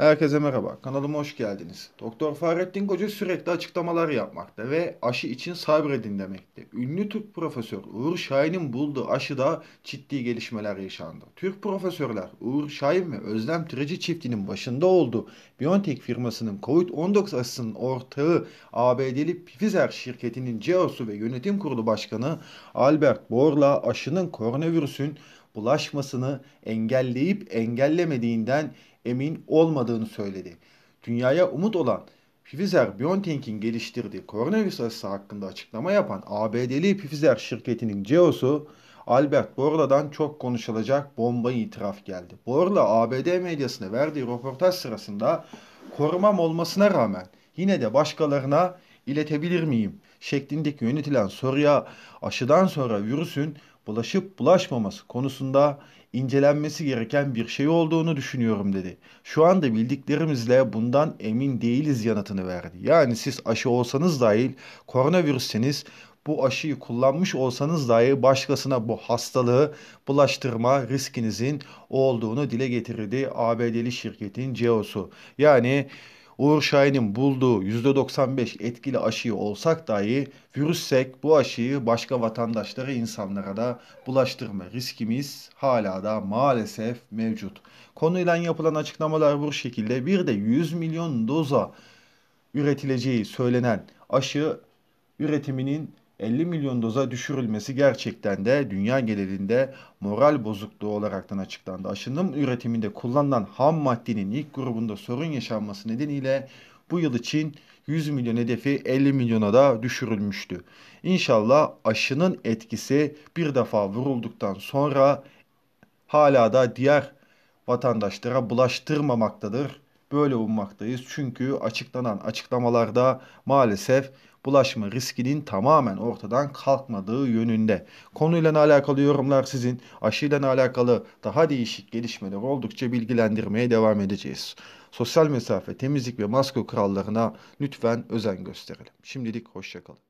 Herkese merhaba, kanalıma hoş geldiniz. Doktor Fahrettin Koca sürekli açıklamalar yapmakta ve aşı için sabredin demekte. Ünlü Türk profesör Uğur Şahin'in bulduğu aşıda ciddi gelişmeler yaşandı. Türk profesörler Uğur Şahin ve Özlem Türeci çiftinin başında olduğu BioNTech firmasının COVID-19 aşısının ortağı ABD'li Pfizer şirketinin CEO'su ve yönetim kurulu başkanı Albert Bourla aşının koronavirüsün bulaşmasını engelleyip engellemediğinden emin olmadığını söyledi. Dünyaya umut olan Pfizer-BioNTech'in geliştirdiği koronavirüs aşısı hakkında açıklama yapan ABD'li Pfizer şirketinin CEO'su Albert Borla'dan çok konuşulacak bomba itiraf geldi. Borla ABD medyasına verdiği röportaj sırasında korumam olmasına rağmen yine de başkalarına iletebilir miyim şeklindeki yönetilen soruya aşıdan sonra virüsün bulaşıp bulaşmaması konusunda incelenmesi gereken bir şey olduğunu düşünüyorum dedi. Şu anda bildiklerimizle bundan emin değiliz yanıtını verdi. Yani siz aşı olsanız dahil koronavirüsseniz bu aşıyı kullanmış olsanız dahi başkasına bu hastalığı bulaştırma riskinizin olduğunu dile getirdi ABD'li şirketin CEO'su. Yani Uğur Şahin'in bulduğu %95 etkili aşıyı olsak dahi virüssek bu aşıyı başka vatandaşlara, insanlara da bulaştırma riskimiz hala da maalesef mevcut. Konuyla yapılan açıklamalar bu şekilde. Bir de 100 milyon doza üretileceği söylenen aşı üretiminin 50 milyon doza düşürülmesi gerçekten de dünya genelinde moral bozukluğu olaraktan açıklandı. Aşının üretiminde kullanılan ham maddenin ilk grubunda sorun yaşanması nedeniyle bu yıl için 100 milyon hedefi 50 milyona da düşürülmüştü. İnşallah aşının etkisi bir defa vurulduktan sonra hala da diğer vatandaşlara bulaştırmamaktadır böyle ummaktayız. Çünkü açıklanan açıklamalarda maalesef bulaşma riskinin tamamen ortadan kalkmadığı yönünde. Konuyla alakalı yorumlar sizin, aşıyla alakalı daha değişik gelişmeler oldukça bilgilendirmeye devam edeceğiz. Sosyal mesafe, temizlik ve maske kurallarına lütfen özen gösterelim. Şimdilik hoşçakalın.